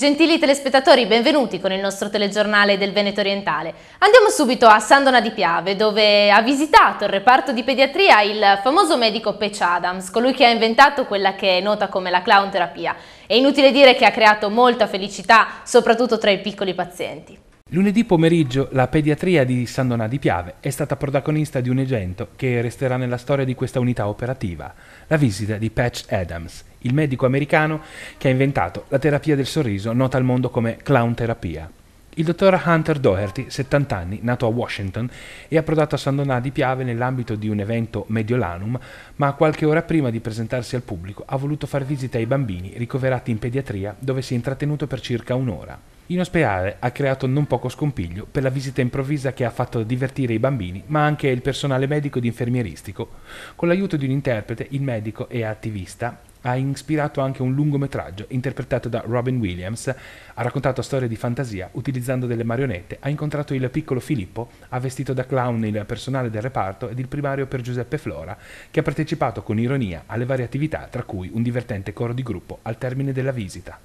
Gentili telespettatori, benvenuti con il nostro telegiornale del Veneto Orientale. Andiamo subito a Sandona di Piave, dove ha visitato il reparto di pediatria il famoso medico Patch Adams, colui che ha inventato quella che è nota come la clown terapia. È inutile dire che ha creato molta felicità, soprattutto tra i piccoli pazienti. Lunedì pomeriggio la pediatria di San Donà di Piave è stata protagonista di un evento che resterà nella storia di questa unità operativa, la visita di Patch Adams, il medico americano che ha inventato la terapia del sorriso nota al mondo come clown terapia. Il dottor Hunter Doherty, 70 anni, nato a Washington, è approdato a San Donà di Piave nell'ambito di un evento Mediolanum, ma qualche ora prima di presentarsi al pubblico ha voluto far visita ai bambini ricoverati in pediatria dove si è intrattenuto per circa un'ora. In ospedale ha creato non poco scompiglio per la visita improvvisa che ha fatto divertire i bambini, ma anche il personale medico ed infermieristico. Con l'aiuto di un interprete, il medico e attivista ha ispirato anche un lungometraggio interpretato da Robin Williams, ha raccontato storie di fantasia utilizzando delle marionette, ha incontrato il piccolo Filippo, ha vestito da clown il personale del reparto ed il primario per Giuseppe Flora, che ha partecipato con ironia alle varie attività, tra cui un divertente coro di gruppo al termine della visita.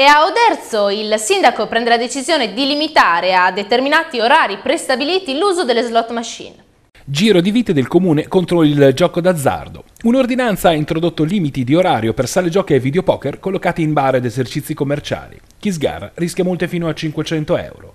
E a Oderzo il sindaco prende la decisione di limitare a determinati orari prestabiliti l'uso delle slot machine. Giro di vite del comune contro il gioco d'azzardo. Un'ordinanza ha introdotto limiti di orario per sale giochi e videopoker collocati in bar ed esercizi commerciali. Chi sgarra rischia multe fino a 500 euro.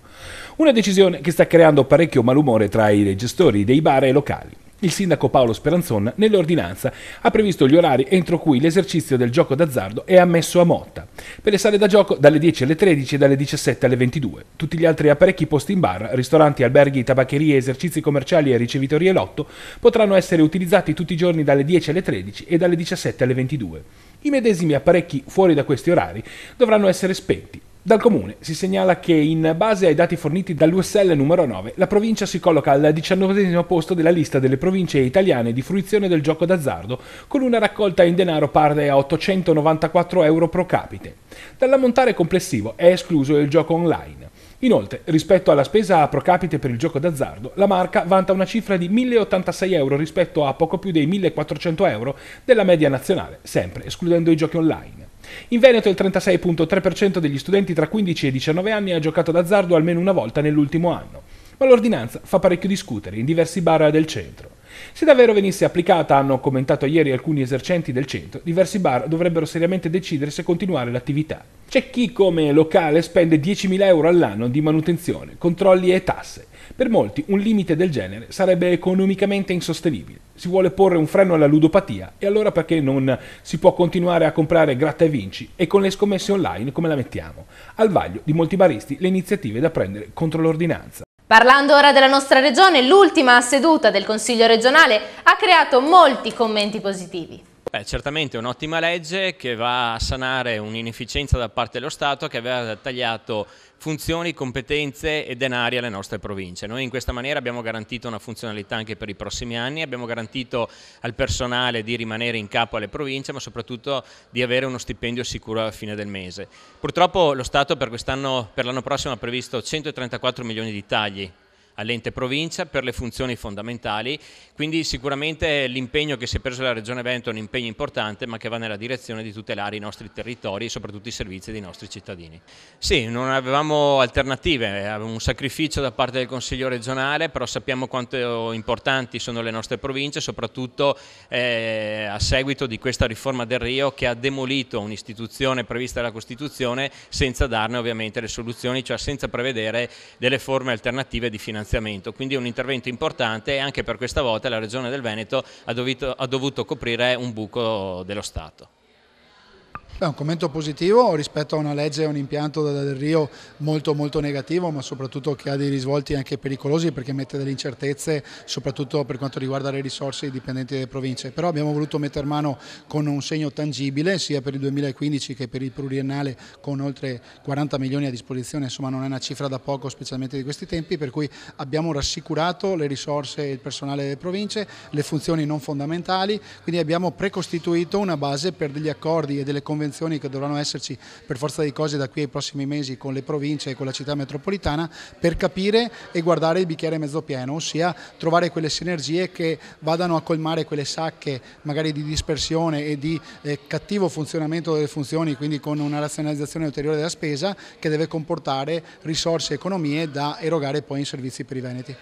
Una decisione che sta creando parecchio malumore tra i gestori dei bar e locali. Il sindaco Paolo Speranzon nell'ordinanza ha previsto gli orari entro cui l'esercizio del gioco d'azzardo è ammesso a Motta, per le sale da gioco dalle 10 alle 13 e dalle 17 alle 22. Tutti gli altri apparecchi posti in bar, ristoranti, alberghi, tabaccherie, esercizi commerciali e ricevitorie lotto potranno essere utilizzati tutti i giorni dalle 10 alle 13 e dalle 17 alle 22. I medesimi apparecchi fuori da questi orari dovranno essere spenti dal comune si segnala che in base ai dati forniti dall'USL numero 9, la provincia si colloca al diciannovesimo posto della lista delle province italiane di fruizione del gioco d'azzardo, con una raccolta in denaro pari a 894 euro pro capite. Dall'ammontare complessivo è escluso il gioco online. Inoltre, rispetto alla spesa pro capite per il gioco d'azzardo, la marca vanta una cifra di 1.086 euro rispetto a poco più dei 1.400 euro della media nazionale, sempre escludendo i giochi online. In Veneto il 36.3% degli studenti tra 15 e 19 anni ha giocato d'azzardo almeno una volta nell'ultimo anno, ma l'ordinanza fa parecchio discutere in diversi bar del centro. Se davvero venisse applicata, hanno commentato ieri alcuni esercenti del centro, diversi bar dovrebbero seriamente decidere se continuare l'attività. C'è chi come locale spende 10.000 euro all'anno di manutenzione, controlli e tasse. Per molti un limite del genere sarebbe economicamente insostenibile. Si vuole porre un freno alla ludopatia e allora perché non si può continuare a comprare gratta e vinci e con le scommesse online come la mettiamo? Al vaglio di molti baristi le iniziative da prendere contro l'ordinanza. Parlando ora della nostra regione, l'ultima seduta del Consiglio regionale ha creato molti commenti positivi. Beh, certamente è un'ottima legge che va a sanare un'inefficienza da parte dello Stato che aveva tagliato funzioni, competenze e denari alle nostre province. Noi in questa maniera abbiamo garantito una funzionalità anche per i prossimi anni, abbiamo garantito al personale di rimanere in capo alle province ma soprattutto di avere uno stipendio sicuro alla fine del mese. Purtroppo lo Stato per l'anno prossimo ha previsto 134 milioni di tagli all'ente provincia per le funzioni fondamentali, quindi sicuramente l'impegno che si è preso la Regione Veneto è un impegno importante ma che va nella direzione di tutelare i nostri territori e soprattutto i servizi dei nostri cittadini. Sì, non avevamo alternative, avevamo eh, un sacrificio da parte del Consiglio regionale, però sappiamo quanto importanti sono le nostre province, soprattutto eh, a seguito di questa riforma del Rio che ha demolito un'istituzione prevista dalla Costituzione senza darne ovviamente le soluzioni, cioè senza prevedere delle forme alternative di finanziamento finanziamento, quindi è un intervento importante e anche per questa volta la Regione del Veneto ha dovuto, ha dovuto coprire un buco dello Stato. Beh, un commento positivo rispetto a una legge e un impianto del Rio molto molto negativo ma soprattutto che ha dei risvolti anche pericolosi perché mette delle incertezze soprattutto per quanto riguarda le risorse dipendenti delle province però abbiamo voluto mettere mano con un segno tangibile sia per il 2015 che per il pluriennale con oltre 40 milioni a disposizione insomma non è una cifra da poco specialmente di questi tempi per cui abbiamo rassicurato le risorse e il personale delle province le funzioni non fondamentali quindi abbiamo precostituito una base per degli accordi e delle convenzioni convenzioni che dovranno esserci per forza di cose da qui ai prossimi mesi con le province e con la città metropolitana per capire e guardare il bicchiere mezzo pieno, ossia trovare quelle sinergie che vadano a colmare quelle sacche magari di dispersione e di eh, cattivo funzionamento delle funzioni, quindi con una razionalizzazione ulteriore della spesa che deve comportare risorse e economie da erogare poi in servizi per i Veneti.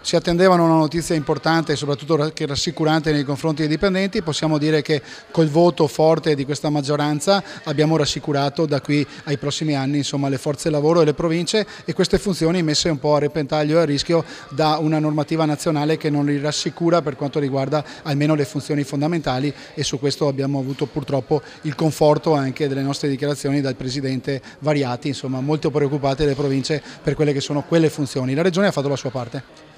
Si attendevano una notizia importante e soprattutto rassicurante nei confronti dei dipendenti, possiamo dire che col voto forte di questa maggioranza finanza abbiamo rassicurato da qui ai prossimi anni insomma, le forze lavoro e le province e queste funzioni messe un po' a repentaglio e a rischio da una normativa nazionale che non li rassicura per quanto riguarda almeno le funzioni fondamentali e su questo abbiamo avuto purtroppo il conforto anche delle nostre dichiarazioni dal Presidente Variati, insomma molto preoccupate le province per quelle che sono quelle funzioni. La Regione ha fatto la sua parte.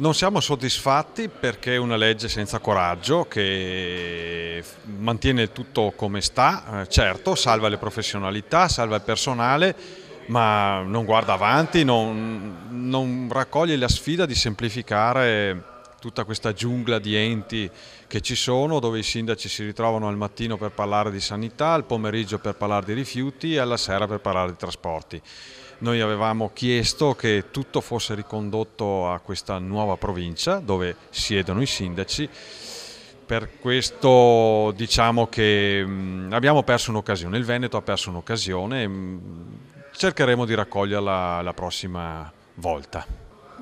Non siamo soddisfatti perché è una legge senza coraggio che mantiene tutto come sta, eh, certo, salva le professionalità, salva il personale, ma non guarda avanti, non, non raccoglie la sfida di semplificare tutta questa giungla di enti che ci sono, dove i sindaci si ritrovano al mattino per parlare di sanità, al pomeriggio per parlare di rifiuti e alla sera per parlare di trasporti. Noi avevamo chiesto che tutto fosse ricondotto a questa nuova provincia dove siedono i sindaci per questo diciamo che mm, abbiamo perso un'occasione, il Veneto ha perso un'occasione, e mm, cercheremo di raccoglierla la prossima volta.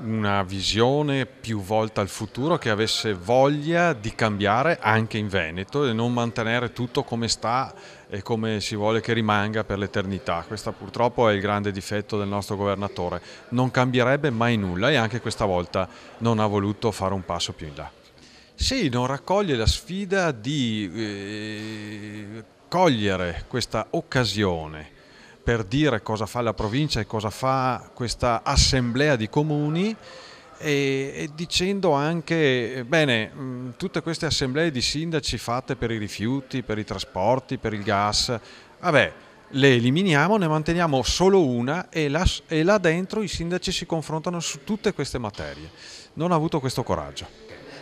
Una visione più volta al futuro che avesse voglia di cambiare anche in Veneto e non mantenere tutto come sta e come si vuole che rimanga per l'eternità. Questo purtroppo è il grande difetto del nostro governatore. Non cambierebbe mai nulla e anche questa volta non ha voluto fare un passo più in là. Sì, non raccoglie la sfida di eh, cogliere questa occasione per dire cosa fa la provincia e cosa fa questa assemblea di comuni e, e dicendo anche, eh, bene, tutte queste assemblee di sindaci fatte per i rifiuti, per i trasporti, per il gas, vabbè, le eliminiamo, ne manteniamo solo una e là, e là dentro i sindaci si confrontano su tutte queste materie. Non ha avuto questo coraggio.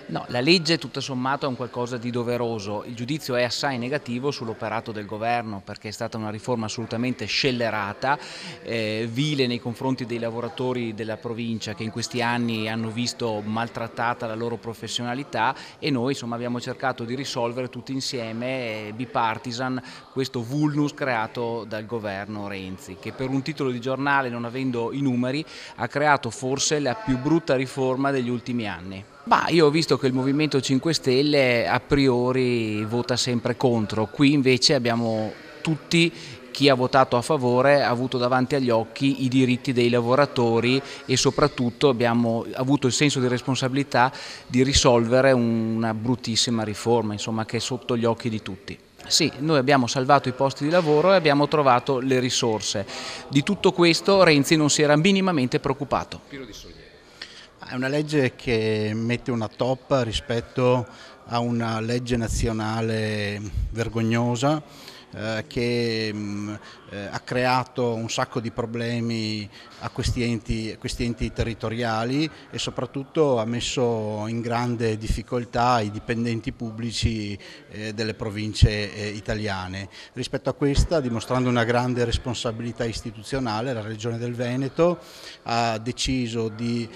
No, la legge tutto sommato è un qualcosa di doveroso, il giudizio è assai negativo sull'operato del governo perché è stata una riforma assolutamente scellerata, eh, vile nei confronti dei lavoratori della provincia che in questi anni hanno visto maltrattata la loro professionalità e noi insomma, abbiamo cercato di risolvere tutti insieme, eh, bipartisan, questo vulnus creato dal governo Renzi che per un titolo di giornale non avendo i numeri ha creato forse la più brutta riforma degli ultimi anni. Ma io ho visto che il Movimento 5 Stelle a priori vota sempre contro, qui invece abbiamo tutti chi ha votato a favore ha avuto davanti agli occhi i diritti dei lavoratori e soprattutto abbiamo avuto il senso di responsabilità di risolvere una bruttissima riforma insomma, che è sotto gli occhi di tutti. Sì, noi abbiamo salvato i posti di lavoro e abbiamo trovato le risorse. Di tutto questo Renzi non si era minimamente preoccupato. di è una legge che mette una toppa rispetto a una legge nazionale vergognosa eh, che mh, mm, eh, ha creato un sacco di problemi a questi enti, a questi enti territoriali e soprattutto ha messo in grande difficoltà i dipendenti pubblici eh, delle province eh, italiane. Rispetto a questa, dimostrando una grande responsabilità istituzionale, la Regione del Veneto ha deciso di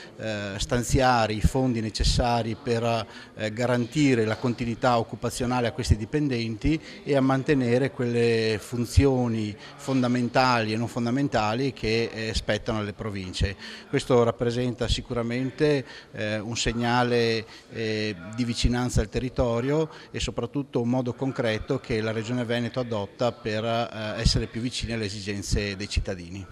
stanziare i fondi necessari per garantire la continuità occupazionale a questi dipendenti e a mantenere quelle funzioni fondamentali e non fondamentali che eh, spettano alle province. Questo rappresenta sicuramente eh, un segnale eh, di vicinanza al territorio e soprattutto un modo concreto che la Regione Veneto adotta per eh, essere più vicina alle esigenze dei cittadini.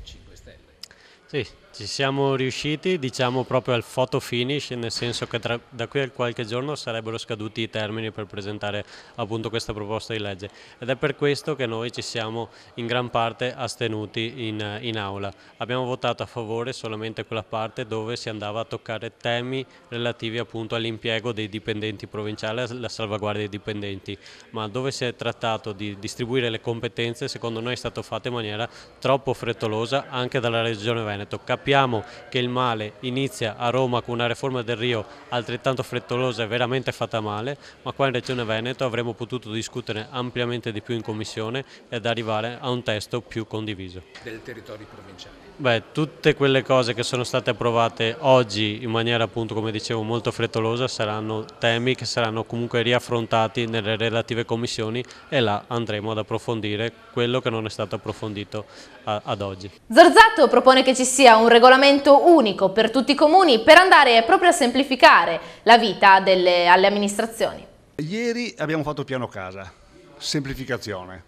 Sì. Ci siamo riusciti, diciamo proprio al photo finish, nel senso che tra, da qui a qualche giorno sarebbero scaduti i termini per presentare appunto questa proposta di legge ed è per questo che noi ci siamo in gran parte astenuti in, in aula. Abbiamo votato a favore solamente quella parte dove si andava a toccare temi relativi appunto all'impiego dei dipendenti provinciali, alla salvaguardia dei dipendenti, ma dove si è trattato di distribuire le competenze secondo noi è stato fatto in maniera troppo frettolosa anche dalla Regione Veneto. Cap sappiamo che il male inizia a Roma con una riforma del Rio altrettanto frettolosa e veramente fatta male, ma qua in Regione Veneto avremmo potuto discutere ampiamente di più in Commissione ed arrivare a un testo più condiviso. Del territorio provinciale? Beh, tutte quelle cose che sono state approvate oggi in maniera appunto come dicevo molto frettolosa saranno temi che saranno comunque riaffrontati nelle relative commissioni e là andremo ad approfondire quello che non è stato approfondito ad oggi. Zorzato propone che ci sia un un regolamento unico per tutti i comuni per andare proprio a semplificare la vita delle, alle amministrazioni. Ieri abbiamo fatto piano casa, semplificazione.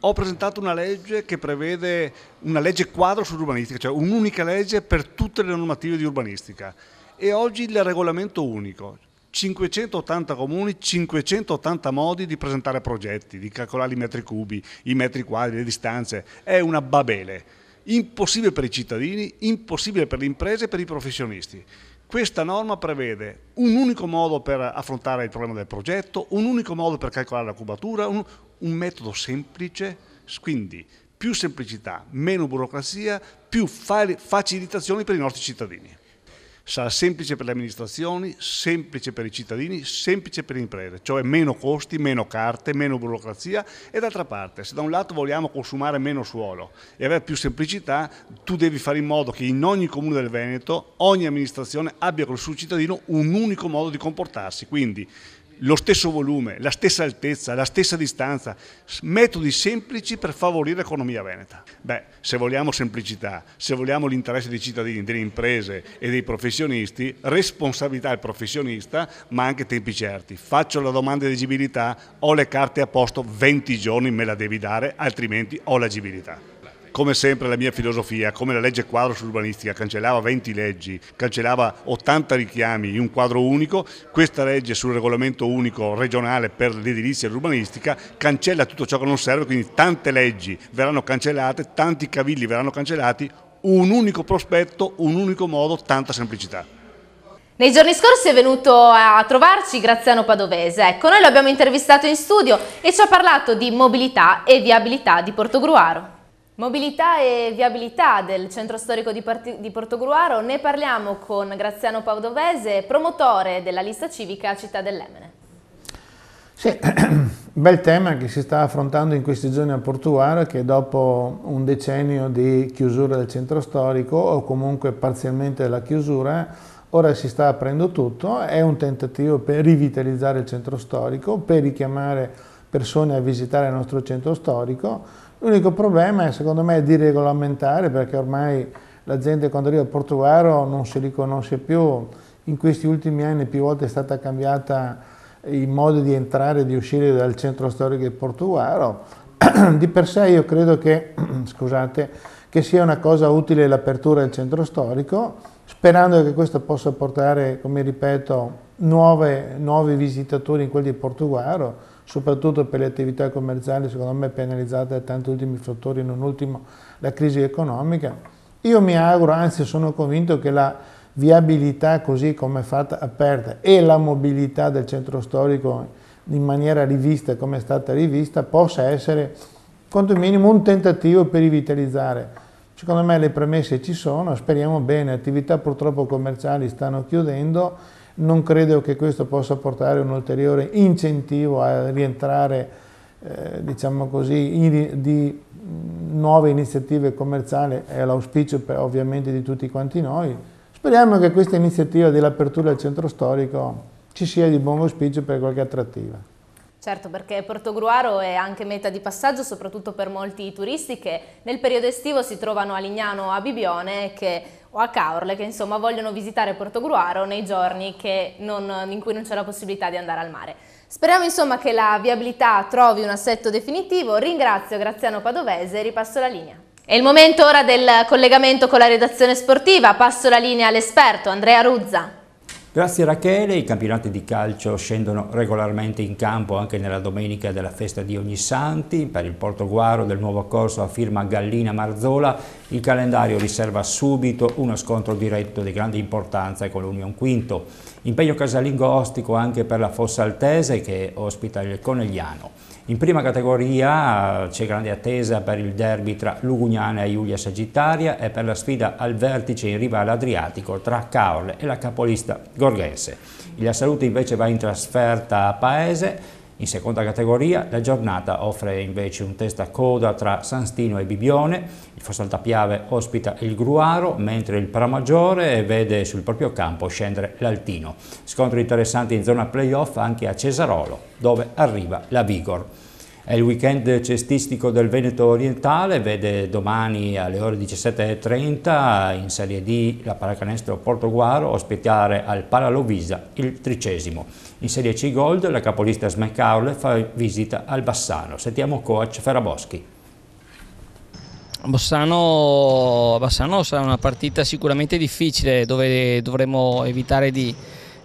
Ho presentato una legge che prevede una legge quadro sull'urbanistica, cioè un'unica legge per tutte le normative di urbanistica e oggi il regolamento unico. 580 comuni, 580 modi di presentare progetti, di calcolare i metri cubi, i metri quadri, le distanze. È una babele impossibile per i cittadini, impossibile per le imprese e per i professionisti. Questa norma prevede un unico modo per affrontare il problema del progetto, un unico modo per calcolare la cubatura, un, un metodo semplice, quindi più semplicità, meno burocrazia, più facilitazioni per i nostri cittadini sarà semplice per le amministrazioni, semplice per i cittadini, semplice per le imprese, cioè meno costi, meno carte, meno burocrazia e d'altra parte se da un lato vogliamo consumare meno suolo e avere più semplicità tu devi fare in modo che in ogni comune del Veneto ogni amministrazione abbia con il suo cittadino un unico modo di comportarsi, quindi lo stesso volume, la stessa altezza, la stessa distanza, metodi semplici per favorire l'economia veneta. Beh, se vogliamo semplicità, se vogliamo l'interesse dei cittadini, delle imprese e dei professionisti, responsabilità al professionista, ma anche tempi certi. Faccio la domanda di agibilità, ho le carte a posto, 20 giorni me la devi dare, altrimenti ho l'agibilità come sempre la mia filosofia, come la legge quadro sull'urbanistica cancellava 20 leggi, cancellava 80 richiami in un quadro unico, questa legge sul regolamento unico regionale per l'edilizia e l'urbanistica cancella tutto ciò che non serve, quindi tante leggi verranno cancellate, tanti cavilli verranno cancellati, un unico prospetto, un unico modo, tanta semplicità. Nei giorni scorsi è venuto a trovarci Graziano Padovese, ecco noi lo abbiamo intervistato in studio e ci ha parlato di mobilità e viabilità di Portogruaro. Mobilità e viabilità del centro storico di, Parti di Portogruaro, ne parliamo con Graziano Paudovese, promotore della lista civica Città dell'Emene. Sì, bel tema che si sta affrontando in questi giorni a Portogruaro che dopo un decennio di chiusura del centro storico o comunque parzialmente della chiusura ora si sta aprendo tutto, è un tentativo per rivitalizzare il centro storico, per richiamare persone a visitare il nostro centro storico. L'unico problema è secondo me di regolamentare perché ormai l'azienda quando arriva a Portogaro non si riconosce più, in questi ultimi anni più volte è stata cambiata i modi di entrare e di uscire dal centro storico di Portogaro. di per sé io credo che, scusate, che sia una cosa utile l'apertura del centro storico, sperando che questo possa portare, come ripeto, nuove, nuovi visitatori in quelli di Portogaro, soprattutto per le attività commerciali, secondo me penalizzate da tanti ultimi fattori, non ultimo la crisi economica. Io mi auguro, anzi sono convinto che la viabilità così come è fatta aperta e la mobilità del centro storico in maniera rivista come è stata rivista possa essere quanto minimo un tentativo per rivitalizzare. Secondo me le premesse ci sono, speriamo bene, attività purtroppo commerciali stanno chiudendo non credo che questo possa portare un ulteriore incentivo a rientrare eh, diciamo così, in, di nuove iniziative commerciali, è l'auspicio ovviamente di tutti quanti noi. Speriamo che questa iniziativa dell'apertura del centro storico ci sia di buon auspicio per qualche attrattiva. Certo, perché Portogruaro è anche meta di passaggio, soprattutto per molti turisti che nel periodo estivo si trovano a Lignano a Bibione che, o a Caorle, che insomma vogliono visitare Portogruaro nei giorni non, in cui non c'è la possibilità di andare al mare. Speriamo insomma che la viabilità trovi un assetto definitivo. Ringrazio Graziano Padovese e ripasso la linea. È il momento ora del collegamento con la redazione sportiva. Passo la linea all'esperto Andrea Ruzza. Grazie Rachele, i campionati di calcio scendono regolarmente in campo anche nella domenica della festa di Ogni Santi. Per il Portoguaro del nuovo corso a firma Gallina Marzola, il calendario riserva subito uno scontro diretto di grande importanza con l'Union Quinto. Impegno casalingo ostico anche per la Fossa Altese che ospita il Conegliano. In prima categoria eh, c'è grande attesa per il derby tra Lugugnana e Giulia Sagittaria e per la sfida al vertice in rivale adriatico tra Caorle e la capolista Gorghese. Il Salute invece va in trasferta a Paese in seconda categoria la giornata offre invece un testa a coda tra Sanstino e Bibione, il Fossaltapiave ospita il Gruaro, mentre il Paramaggiore vede sul proprio campo scendere l'Altino. Scontri interessanti in zona playoff anche a Cesarolo, dove arriva la Vigor. È il weekend cestistico del Veneto orientale, vede domani alle ore 17.30 in Serie D la pallacanestro Portoguaro ospitare al Paralovisa il tricesimo. In Serie C Gold la capolista Smecaule fa visita al Bassano. Sentiamo coach Ferraboschi. Bossano, Bassano sarà una partita sicuramente difficile dove dovremo evitare di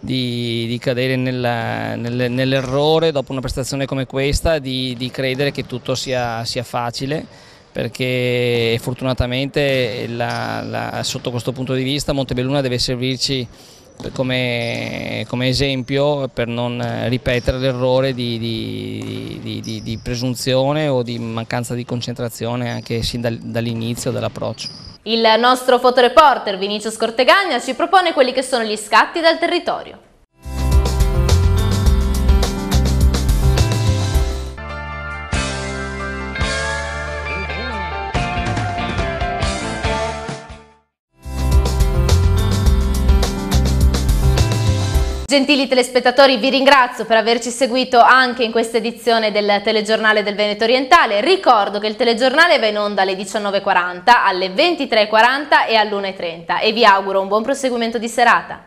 di, di cadere nella, nel, nell'errore dopo una prestazione come questa di, di credere che tutto sia, sia facile perché fortunatamente la, la, sotto questo punto di vista Montebelluna deve servirci come, come esempio per non ripetere l'errore di, di, di, di, presunzione o di mancanza di concentrazione anche sin dall'inizio dell'approccio. Il nostro fotoreporter Vinicio Scortegagna ci propone quelli che sono gli scatti dal territorio. Gentili telespettatori, vi ringrazio per averci seguito anche in questa edizione del telegiornale del Veneto Orientale. Ricordo che il telegiornale va in onda alle 19.40, alle 23.40 e all'1.30 e vi auguro un buon proseguimento di serata.